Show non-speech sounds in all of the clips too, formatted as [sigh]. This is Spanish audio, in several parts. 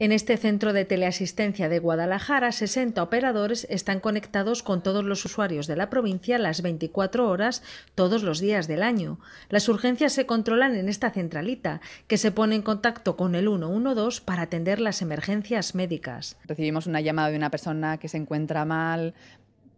En este centro de teleasistencia de Guadalajara, 60 operadores están conectados con todos los usuarios de la provincia las 24 horas todos los días del año. Las urgencias se controlan en esta centralita, que se pone en contacto con el 112 para atender las emergencias médicas. Recibimos una llamada de una persona que se encuentra mal,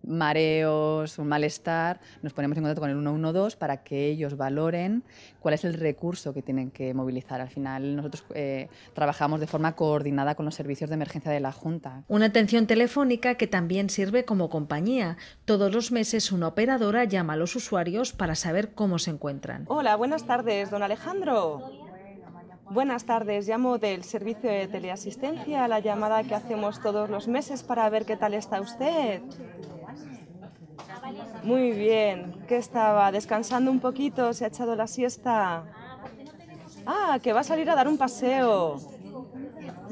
mareos, un malestar, nos ponemos en contacto con el 112 para que ellos valoren cuál es el recurso que tienen que movilizar. Al final nosotros eh, trabajamos de forma coordinada con los servicios de emergencia de la Junta. Una atención telefónica que también sirve como compañía. Todos los meses una operadora llama a los usuarios para saber cómo se encuentran. Hola, buenas tardes, don Alejandro. Buenas tardes, llamo del servicio de teleasistencia, la llamada que hacemos todos los meses para ver qué tal está usted. Muy bien, ¿qué estaba? ¿Descansando un poquito? ¿Se ha echado la siesta? Ah, que va a salir a dar un paseo.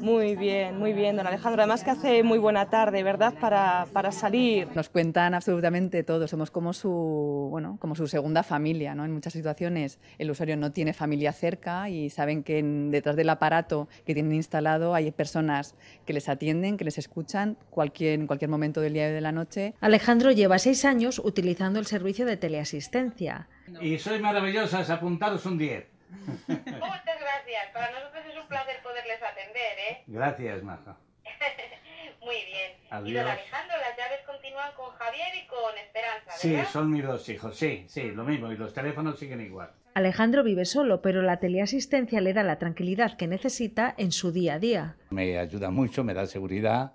Muy bien, muy bien, don Alejandro. Además que hace muy buena tarde, ¿verdad? Para, para salir. Nos cuentan absolutamente todo. Somos como su, bueno, como su segunda familia, ¿no? En muchas situaciones el usuario no tiene familia cerca y saben que detrás del aparato que tienen instalado hay personas que les atienden, que les escuchan cualquier, en cualquier momento del día o de la noche. Alejandro lleva seis años utilizando el servicio de teleasistencia. Y soy maravillosa, apuntaros un 10. [laughs] gracias. Para nosotros es un placer poderles atender, ¿eh? Gracias, Maja. [laughs] Muy bien. Adiós. Y don Alejandro, las llaves continúan con Javier y con Esperanza, ¿verdad? Sí, son mis dos hijos, sí, sí, lo mismo, y los teléfonos siguen igual. Alejandro vive solo, pero la teleasistencia le da la tranquilidad que necesita en su día a día. Me ayuda mucho, me da seguridad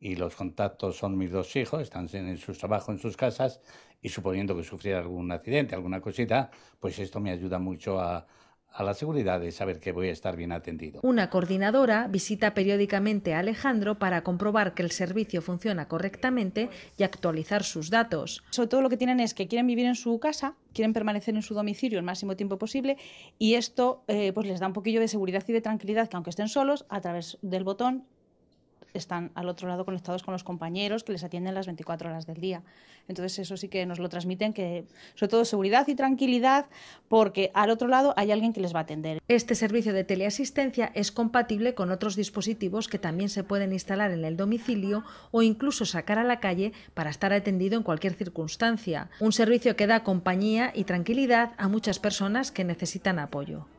y los contactos son mis dos hijos, están en sus trabajos, en sus casas y suponiendo que sufriera algún accidente, alguna cosita, pues esto me ayuda mucho a, a la seguridad de saber que voy a estar bien atendido. Una coordinadora visita periódicamente a Alejandro para comprobar que el servicio funciona correctamente y actualizar sus datos. Sobre todo lo que tienen es que quieren vivir en su casa, quieren permanecer en su domicilio el máximo tiempo posible y esto eh, pues les da un poquillo de seguridad y de tranquilidad que aunque estén solos, a través del botón están al otro lado conectados con los compañeros que les atienden las 24 horas del día. Entonces eso sí que nos lo transmiten, que sobre todo seguridad y tranquilidad, porque al otro lado hay alguien que les va a atender. Este servicio de teleasistencia es compatible con otros dispositivos que también se pueden instalar en el domicilio o incluso sacar a la calle para estar atendido en cualquier circunstancia. Un servicio que da compañía y tranquilidad a muchas personas que necesitan apoyo.